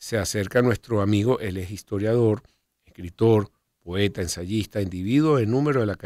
se acerca nuestro amigo, él es historiador, escritor, poeta, ensayista, individuo de número de la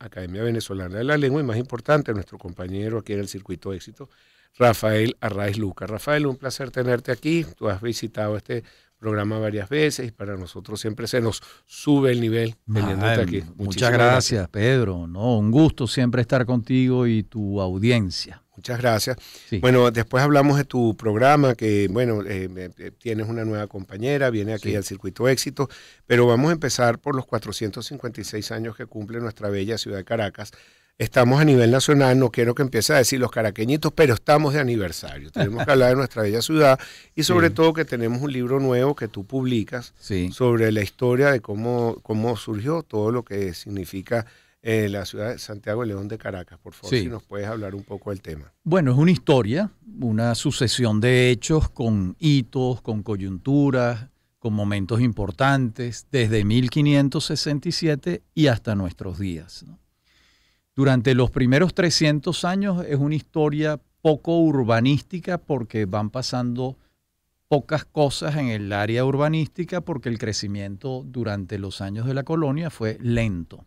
Academia, Venezolana de la Lengua y más importante, nuestro compañero aquí en el Circuito de Éxito, Rafael Arraiz Luca. Rafael, un placer tenerte aquí. Tú has visitado este programa varias veces y para nosotros siempre se nos sube el nivel teniéndote aquí. muchas gracias, gracias, Pedro. No, un gusto siempre estar contigo y tu audiencia. Muchas gracias. Bueno, después hablamos de tu programa, que bueno, eh, eh, tienes una nueva compañera, viene aquí al Circuito Éxito, pero vamos a empezar por los 456 años que cumple nuestra bella ciudad de Caracas. Estamos a nivel nacional, no quiero que empiece a decir los caraqueñitos, pero estamos de aniversario. Tenemos que hablar de nuestra bella ciudad y sobre todo que tenemos un libro nuevo que tú publicas sobre la historia de cómo, cómo surgió todo lo que significa eh, la ciudad de Santiago de León de Caracas. Por favor, si nos puedes hablar un poco del tema. Bueno, es una historia, una sucesión de hechos con hitos, con coyunturas, con momentos importantes, desde 1567 y hasta nuestros días. Durante los primeros 300 años es una historia poco urbanística porque van pasando pocas cosas en el área urbanística porque el crecimiento durante los años de la colonia fue lento.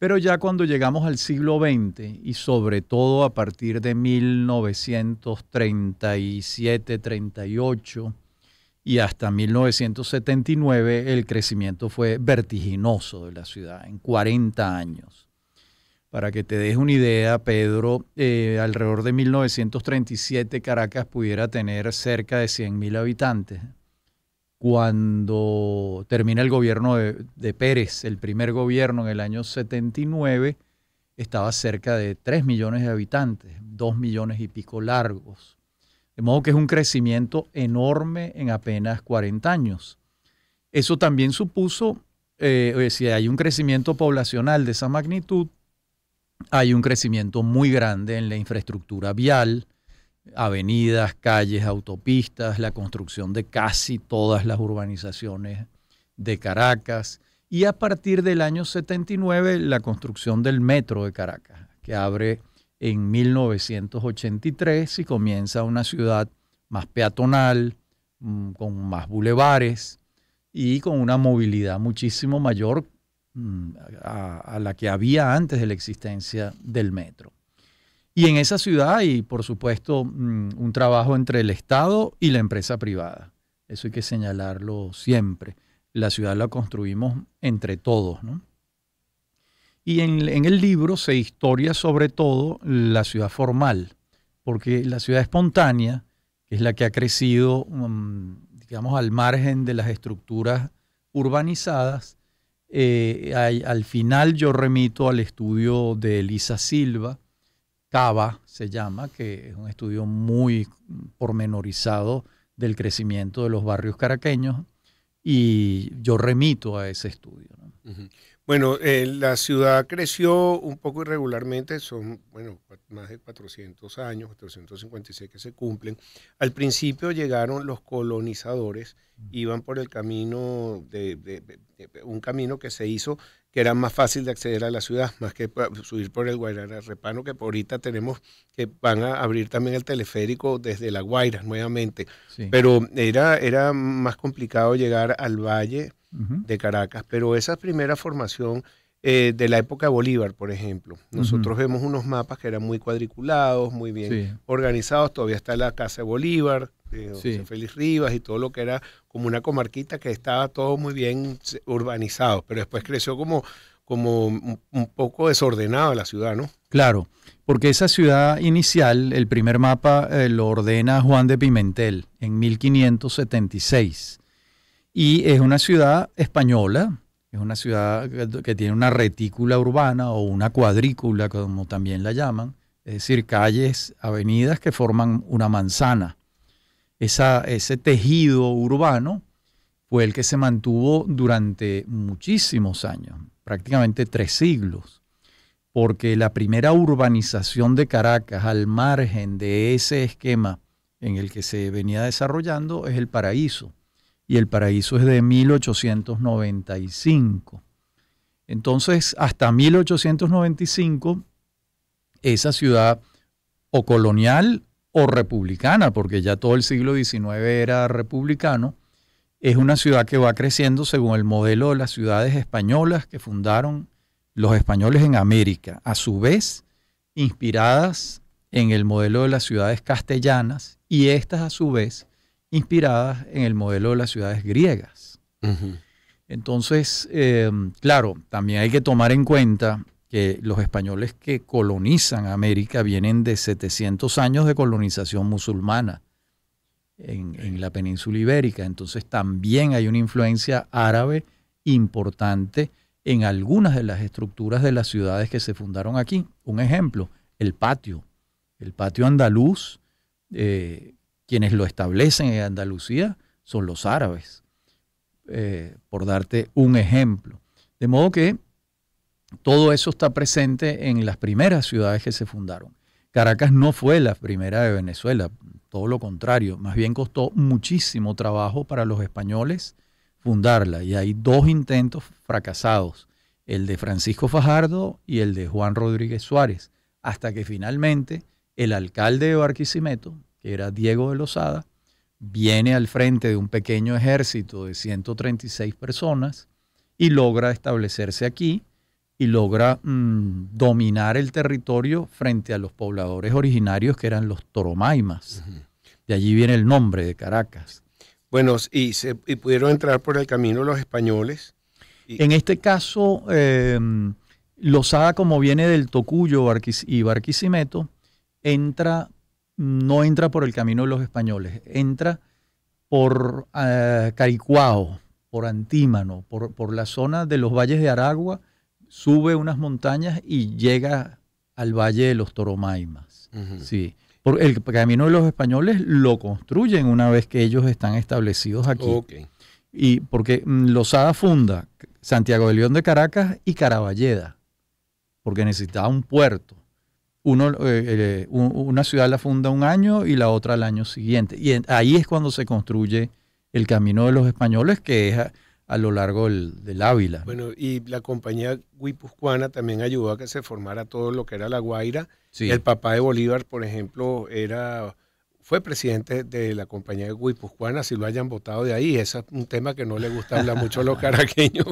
Pero ya cuando llegamos al siglo XX y sobre todo a partir de 1937, 38 y hasta 1979, el crecimiento fue vertiginoso de la ciudad, en 40 años. Para que te des una idea, Pedro, eh, alrededor de 1937 Caracas pudiera tener cerca de 100.000 habitantes cuando termina el gobierno de, Pérez, el primer gobierno en el año 79, estaba cerca de 3 millones de habitantes, 2 millones y pico largos. De modo que es un crecimiento enorme en apenas 40 años. Eso también supuso, eh, eh, si hay un crecimiento poblacional de esa magnitud, hay un crecimiento muy grande en la infraestructura vial, avenidas, calles, autopistas, la construcción de casi todas las urbanizaciones de Caracas y a partir del año 79 la construcción del metro de Caracas, que abre en 1983 y comienza una ciudad más peatonal, mm, con más bulevares y con una movilidad muchísimo mayor mm, a, a la que había antes de la existencia del metro. Y en esa ciudad hay, por supuesto, mm, un trabajo entre el Estado y la empresa privada. Eso hay que señalarlo siempre. La ciudad la construimos entre todos. Y en, el libro se historia sobre todo la ciudad formal, porque la ciudad espontánea, que es la que ha crecido, mm, digamos, al margen de las estructuras urbanizadas, eh, al final yo remito al estudio de Elisa Silva, Cava se llama, que es un estudio muy pormenorizado del crecimiento de los barrios caraqueños, y yo remito a ese estudio. Bueno, eh, la ciudad creció un poco irregularmente, son bueno, más de 400 años, 456 que se cumplen. Al principio llegaron los colonizadores, mm. iban por el camino, de un camino que se hizo que era más fácil de acceder a la ciudad, más que subir por el Guairara Repano, que ahorita tenemos que van a abrir también el teleférico desde La Guaira nuevamente. Pero era, era más complicado llegar al valle de Caracas. Pero esa primera formación eh, de la época de Bolívar, por ejemplo, nosotros vemos unos mapas que eran muy cuadriculados, muy bien organizados. Todavía está la Casa de Bolívar, Feliz eh, Félix Rivas y todo lo que era como una comarquita que estaba todo muy bien urbanizado, pero después creció como, como un poco desordenada la ciudad, ¿no? Claro, porque esa ciudad inicial, el primer mapa eh, lo ordena Juan de Pimentel en 1576. Y es una ciudad española, es una ciudad que tiene una retícula urbana o una cuadrícula, como también la llaman, es decir, calles, avenidas que forman una manzana ese tejido urbano fue el que se mantuvo durante muchísimos años, prácticamente tres siglos, porque la primera urbanización de Caracas al margen de ese esquema en el que se venía desarrollando es el paraíso, y el paraíso es de 1895. Entonces, hasta 1895, esa ciudad o colonial o republicana, porque ya todo el siglo XIX era republicano, es una ciudad que va creciendo según el modelo de las ciudades españolas que fundaron los españoles en América, a su vez inspiradas en el modelo de las ciudades castellanas y estas a su vez inspiradas en el modelo de las ciudades griegas. Entonces, eh, claro, también hay que tomar en cuenta que los españoles que colonizan América vienen de 700 años de colonización musulmana en, la península ibérica. Entonces también hay una influencia árabe importante en algunas de las estructuras de las ciudades que se fundaron aquí. Un ejemplo, el patio. El patio andaluz, eh, quienes lo establecen en Andalucía son los árabes, eh, por darte un ejemplo. De modo que todo eso está presente en las primeras ciudades que se fundaron. Caracas no fue la primera de Venezuela, todo lo contrario, más bien costó muchísimo trabajo para los españoles fundarla y hay dos intentos fracasados, el de Francisco Fajardo y el de Juan Rodríguez Suárez, hasta que finalmente el alcalde de Barquisimeto, que era Diego de Lozada, viene al frente de un pequeño ejército de 136 personas y logra establecerse aquí y logra mm, dominar el territorio frente a los pobladores originarios que eran los toromaimas. De allí viene el nombre de Caracas. Bueno, y, se, y pudieron entrar por el camino los españoles. En este caso, eh, Lozada, como viene del Tocuyo y Barquisimeto, entra, no entra por el camino de los españoles, entra por eh, Caricuao, por Antímano, por la zona de los valles de Aragua, sube unas montañas y llega al Valle de los Toromaimas. Sí. Por el camino de los españoles lo construyen una vez que ellos están establecidos aquí. Y porque mm, Lozada funda Santiago de León de Caracas y Caraballeda, porque necesitaba un puerto. Uno, eh, eh, una ciudad la funda un año y la otra al año siguiente. Y ahí es cuando se construye el camino de los españoles, que es a lo largo del, Ávila. Bueno, y la compañía guipuzcoana también ayudó a que se formara todo lo que era La Guaira. El papá de Bolívar, por ejemplo, era fue presidente de la compañía guipuzcoana, si lo hayan votado de ahí. es un tema que no le gusta hablar mucho a los caraqueños.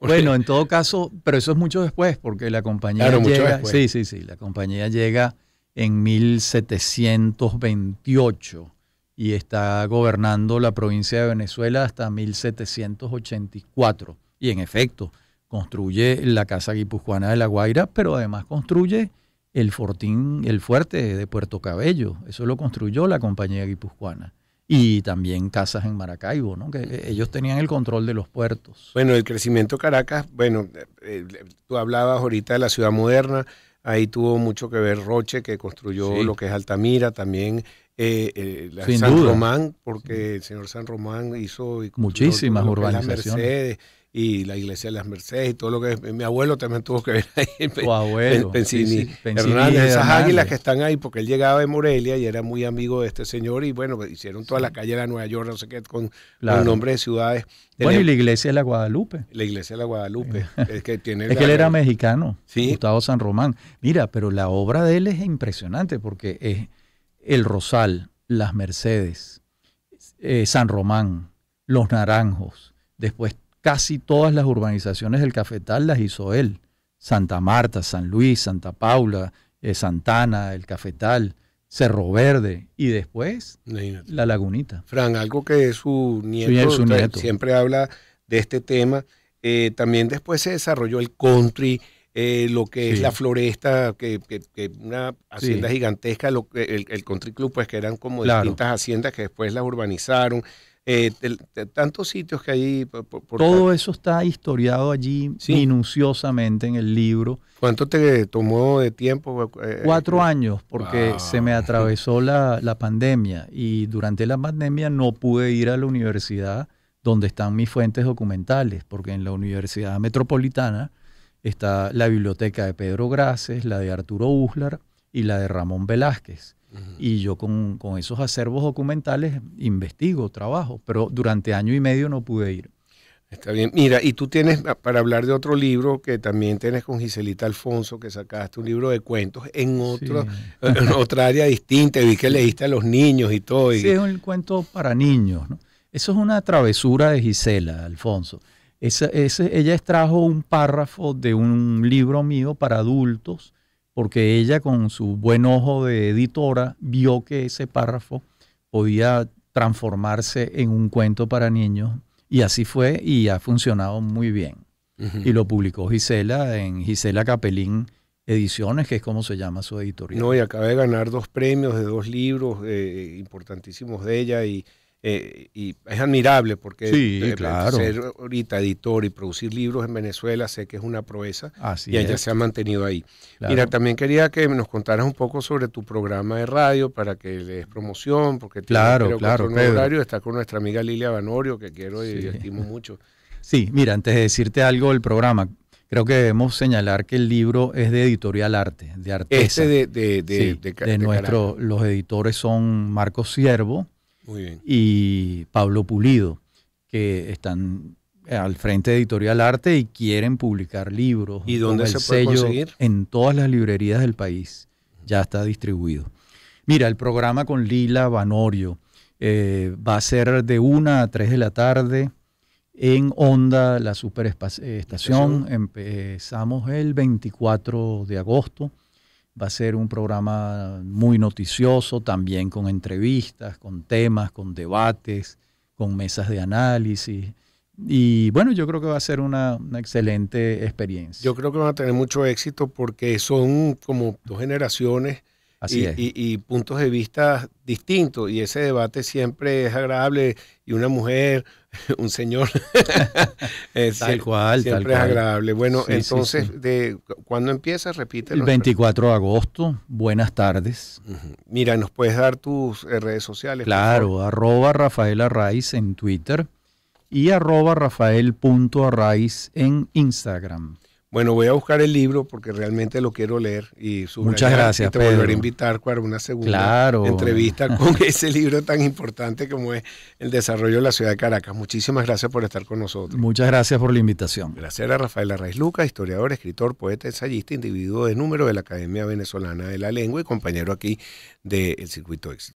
Bueno, en todo caso, pero eso es mucho después, porque la compañía llega... Sí, sí, sí, la compañía llega en 1728 y está gobernando la provincia de Venezuela hasta 1784. Y en efecto, construye la Casa Guipuzcoana de La Guaira, pero además construye el fortín, el fuerte de Puerto Cabello. Eso lo construyó la compañía guipuzcoana. Y también casas en Maracaibo, ¿no? que ellos tenían el control de los puertos. Bueno, el crecimiento Caracas, bueno, eh, eh, tú hablabas ahorita de la ciudad moderna, ahí tuvo mucho que ver Roche, que construyó lo que es Altamira, también eh, eh San Román, porque el señor San Román hizo muchísimas urbanizaciones. y la iglesia de las Mercedes y todo lo que mi abuelo también tuvo que ver ahí tu abuelo, Pensini, esas águilas que están ahí porque él llegaba de Morelia y era muy amigo de este señor y bueno, pues, hicieron toda la calle de Nueva York, no sé qué, con, claro. nombre de ciudades. Bueno, y la iglesia de la Guadalupe. La iglesia de la Guadalupe. es que, tiene él era mexicano, ¿Sí? Gustavo San Román. Mira, pero la obra de él es impresionante porque es el Rosal, Las Mercedes, eh, San Román, Los Naranjos, después casi todas las urbanizaciones del Cafetal las hizo él. Santa Marta, San Luis, Santa Paula, eh, Santana, el Cafetal, Cerro Verde y después la Lagunita. Fran, algo que su nieto, su siempre habla de este tema, eh, también después se desarrolló el country eh, lo que es la floresta, que, que, una hacienda gigantesca, lo el, country club, pues que eran como distintas haciendas que después las urbanizaron. Eh, tantos sitios que hay Todo eso está historiado allí minuciosamente en el libro. ¿Cuánto te tomó de tiempo? Cuatro eh, años, porque se me atravesó la, pandemia y durante la pandemia no pude ir a la universidad donde están mis fuentes documentales, porque en la Universidad Metropolitana está la biblioteca de Pedro Grases, la de Arturo Uslar y la de Ramón Velázquez. Y yo con, esos acervos documentales investigo, trabajo, pero durante año y medio no pude ir. Está bien. Mira, y tú tienes, para hablar de otro libro que también tienes con Giselita Alfonso, que sacaste un libro de cuentos en, otro, eh, otra área distinta. Vi que leíste a los niños y todo. Sí, es un cuento para niños. ¿no? Eso es una travesura de Gisela, Alfonso ella extrajo un párrafo de un libro mío para adultos, porque ella con su buen ojo de editora vio que ese párrafo podía transformarse en un cuento para niños. Y así fue y ha funcionado muy bien. Y lo publicó Gisela en Gisela Capelín Ediciones, que es como se llama su editorial. No, y acaba de ganar dos premios de dos libros eh, importantísimos de ella y eh, y es admirable porque ser ahorita editor y producir libros en Venezuela sé que es una proeza y ella se ha mantenido ahí. Mira, también quería que nos contaras un poco sobre tu programa de radio para que le des promoción, porque claro, tiene, claro, un horario está con nuestra amiga Lilia Banorio que quiero y estimo mucho. Sí, mira, antes de decirte algo del programa, creo que debemos señalar que el libro es de editorial arte, de artesa. Este de, de, de, de, de nuestro, los editores son Marcos Siervo, y Pablo Pulido, que están al frente de Editorial Arte y quieren publicar libros. ¿Y dónde se puede conseguir? En todas las librerías del país. Ya está distribuido. Mira, el programa con Lila Vanorio eh, va a ser de 1 a 3 de la tarde en Onda, la superestación. Eh, eh, empezamos el 24 de agosto. Va a ser un programa muy noticioso, también con entrevistas, con temas, con debates, con mesas de análisis. Y bueno, yo creo que va a ser una, excelente experiencia. Yo creo que van a tener mucho éxito porque son como dos generaciones y, y, puntos de vista distintos. Y ese debate siempre es agradable. Y una mujer, un señor, es, eh, tal cual. Siempre es agradable. Bueno, entonces, De, ¿cuándo empiezas? Repite. El 24 de agosto. Buenas tardes. Mira, ¿nos puedes dar tus eh, redes sociales? Claro, arroba Rafael Arraiz en Twitter y arroba rafael.arraiz en Instagram. Bueno, voy a buscar el libro porque realmente lo quiero leer y Muchas gracias, te a invitar para una segunda entrevista con ese libro tan importante como es El desarrollo de la ciudad de Caracas. Muchísimas gracias por estar con nosotros. Muchas gracias por la invitación. Gracias a Rafael Arraiz Lucas, historiador, escritor, poeta, ensayista, individuo de número de la Academia Venezolana de la Lengua y compañero aquí del Circuito Éxito.